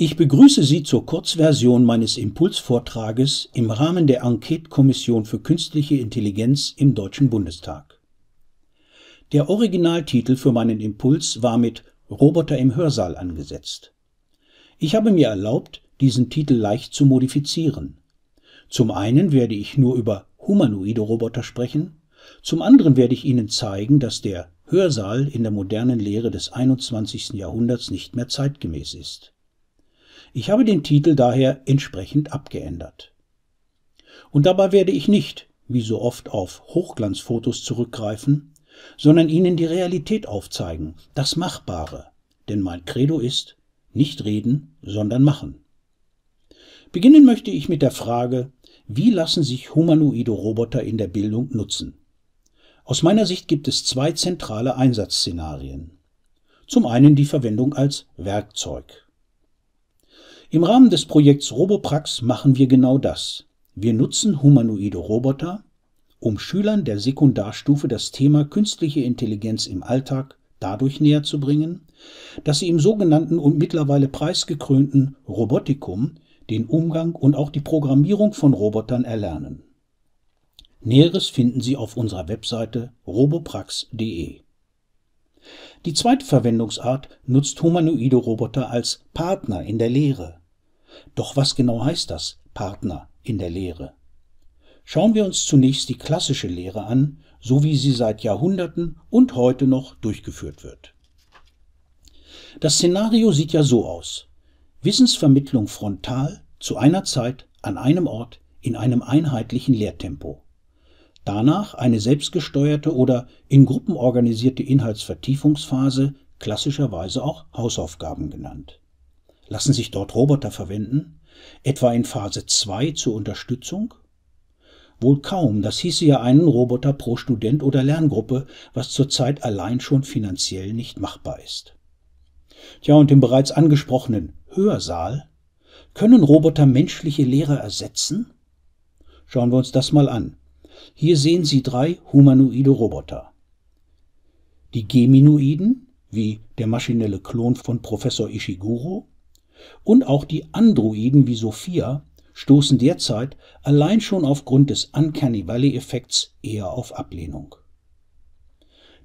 Ich begrüße Sie zur Kurzversion meines Impulsvortrages im Rahmen der Enquete-Kommission für künstliche Intelligenz im Deutschen Bundestag. Der Originaltitel für meinen Impuls war mit Roboter im Hörsaal angesetzt. Ich habe mir erlaubt, diesen Titel leicht zu modifizieren. Zum einen werde ich nur über humanoide Roboter sprechen, zum anderen werde ich Ihnen zeigen, dass der Hörsaal in der modernen Lehre des 21. Jahrhunderts nicht mehr zeitgemäß ist. Ich habe den Titel daher entsprechend abgeändert. Und dabei werde ich nicht, wie so oft, auf Hochglanzfotos zurückgreifen, sondern Ihnen die Realität aufzeigen, das Machbare, denn mein Credo ist, nicht reden, sondern machen. Beginnen möchte ich mit der Frage, wie lassen sich humanoide Roboter in der Bildung nutzen? Aus meiner Sicht gibt es zwei zentrale Einsatzszenarien. Zum einen die Verwendung als Werkzeug. Im Rahmen des Projekts Roboprax machen wir genau das. Wir nutzen humanoide Roboter, um Schülern der Sekundarstufe das Thema künstliche Intelligenz im Alltag dadurch näher zu bringen, dass sie im sogenannten und mittlerweile preisgekrönten Robotikum den Umgang und auch die Programmierung von Robotern erlernen. Näheres finden Sie auf unserer Webseite roboprax.de. Die zweite Verwendungsart nutzt humanoide Roboter als Partner in der Lehre. Doch was genau heißt das, Partner in der Lehre? Schauen wir uns zunächst die klassische Lehre an, so wie sie seit Jahrhunderten und heute noch durchgeführt wird. Das Szenario sieht ja so aus. Wissensvermittlung frontal, zu einer Zeit, an einem Ort, in einem einheitlichen Lehrtempo. Danach eine selbstgesteuerte oder in Gruppen organisierte Inhaltsvertiefungsphase, klassischerweise auch Hausaufgaben genannt. Lassen sich dort Roboter verwenden? Etwa in Phase 2 zur Unterstützung? Wohl kaum, das hieße ja einen Roboter pro Student oder Lerngruppe, was zurzeit allein schon finanziell nicht machbar ist. Tja, und im bereits angesprochenen Hörsaal? Können Roboter menschliche Lehrer ersetzen? Schauen wir uns das mal an. Hier sehen Sie drei humanoide Roboter. Die Geminoiden, wie der maschinelle Klon von Professor Ishiguro, und auch die Androiden wie Sophia stoßen derzeit allein schon aufgrund des Uncanny Valley-Effekts eher auf Ablehnung.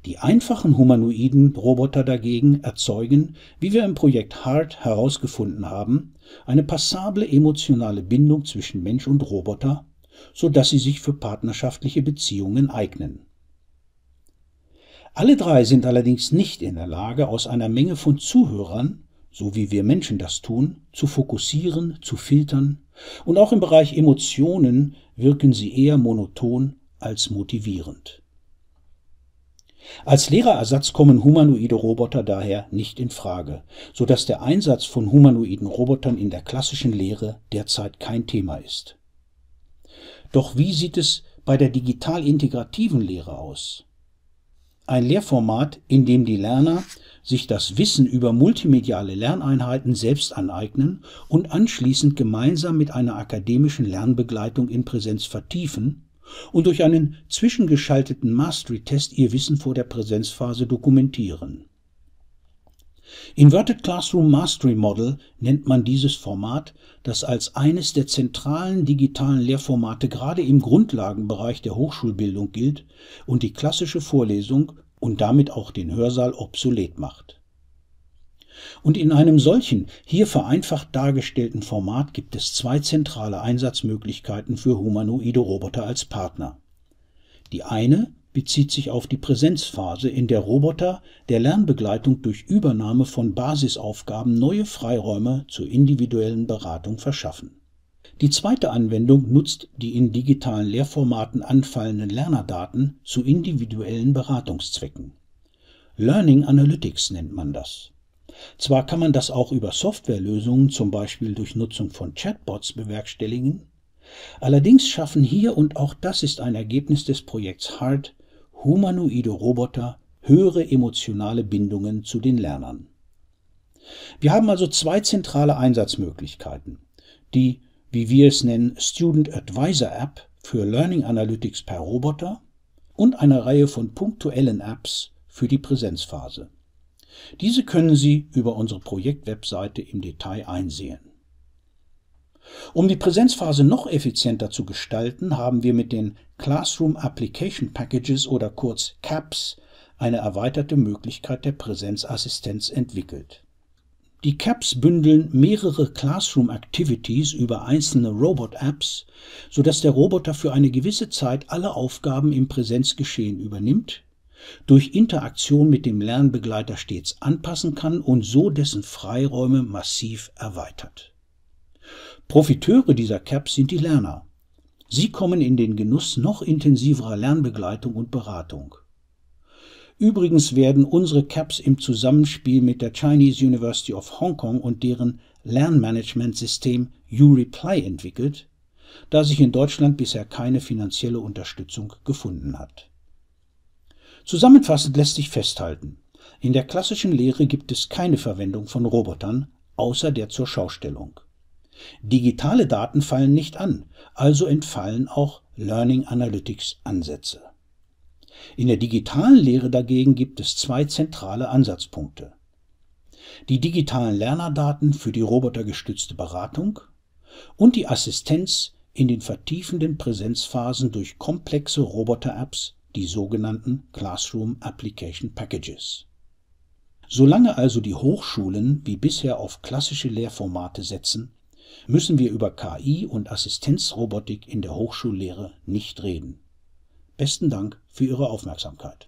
Die einfachen humanoiden Roboter dagegen erzeugen, wie wir im Projekt HART herausgefunden haben, eine passable emotionale Bindung zwischen Mensch und Roboter, so dass sie sich für partnerschaftliche Beziehungen eignen. Alle drei sind allerdings nicht in der Lage, aus einer Menge von Zuhörern so wie wir Menschen das tun, zu fokussieren, zu filtern, und auch im Bereich Emotionen wirken sie eher monoton als motivierend. Als Lehrerersatz kommen humanoide Roboter daher nicht in Frage, so dass der Einsatz von humanoiden Robotern in der klassischen Lehre derzeit kein Thema ist. Doch wie sieht es bei der digital integrativen Lehre aus? Ein Lehrformat, in dem die Lerner sich das Wissen über multimediale Lerneinheiten selbst aneignen und anschließend gemeinsam mit einer akademischen Lernbegleitung in Präsenz vertiefen und durch einen zwischengeschalteten Mastery-Test ihr Wissen vor der Präsenzphase dokumentieren. Inverted Classroom Mastery Model nennt man dieses Format, das als eines der zentralen digitalen Lehrformate gerade im Grundlagenbereich der Hochschulbildung gilt und die klassische Vorlesung und damit auch den Hörsaal obsolet macht. Und in einem solchen, hier vereinfacht dargestellten Format gibt es zwei zentrale Einsatzmöglichkeiten für humanoide Roboter als Partner. Die eine bezieht sich auf die Präsenzphase, in der Roboter der Lernbegleitung durch Übernahme von Basisaufgaben neue Freiräume zur individuellen Beratung verschaffen. Die zweite Anwendung nutzt die in digitalen Lehrformaten anfallenden Lernerdaten zu individuellen Beratungszwecken. Learning Analytics nennt man das. Zwar kann man das auch über Softwarelösungen, zum Beispiel durch Nutzung von Chatbots, bewerkstelligen, allerdings schaffen hier, und auch das ist ein Ergebnis des Projekts HART, humanoide Roboter höhere emotionale Bindungen zu den Lernern. Wir haben also zwei zentrale Einsatzmöglichkeiten, die wie wir es nennen, Student Advisor App für Learning Analytics per Roboter und eine Reihe von punktuellen Apps für die Präsenzphase. Diese können Sie über unsere Projektwebseite im Detail einsehen. Um die Präsenzphase noch effizienter zu gestalten, haben wir mit den Classroom Application Packages oder kurz CAPs eine erweiterte Möglichkeit der Präsenzassistenz entwickelt. Die CAPs bündeln mehrere Classroom Activities über einzelne Robot-Apps, sodass der Roboter für eine gewisse Zeit alle Aufgaben im Präsenzgeschehen übernimmt, durch Interaktion mit dem Lernbegleiter stets anpassen kann und so dessen Freiräume massiv erweitert. Profiteure dieser CAPs sind die Lerner. Sie kommen in den Genuss noch intensiverer Lernbegleitung und Beratung. Übrigens werden unsere CAPs im Zusammenspiel mit der Chinese University of Hong Kong und deren Lernmanagementsystem UReply entwickelt, da sich in Deutschland bisher keine finanzielle Unterstützung gefunden hat. Zusammenfassend lässt sich festhalten, in der klassischen Lehre gibt es keine Verwendung von Robotern, außer der zur Schaustellung. Digitale Daten fallen nicht an, also entfallen auch Learning Analytics Ansätze. In der digitalen Lehre dagegen gibt es zwei zentrale Ansatzpunkte. Die digitalen Lernerdaten für die robotergestützte Beratung und die Assistenz in den vertiefenden Präsenzphasen durch komplexe Roboter-Apps, die sogenannten Classroom Application Packages. Solange also die Hochschulen wie bisher auf klassische Lehrformate setzen, müssen wir über KI und Assistenzrobotik in der Hochschullehre nicht reden. Besten Dank für Ihre Aufmerksamkeit.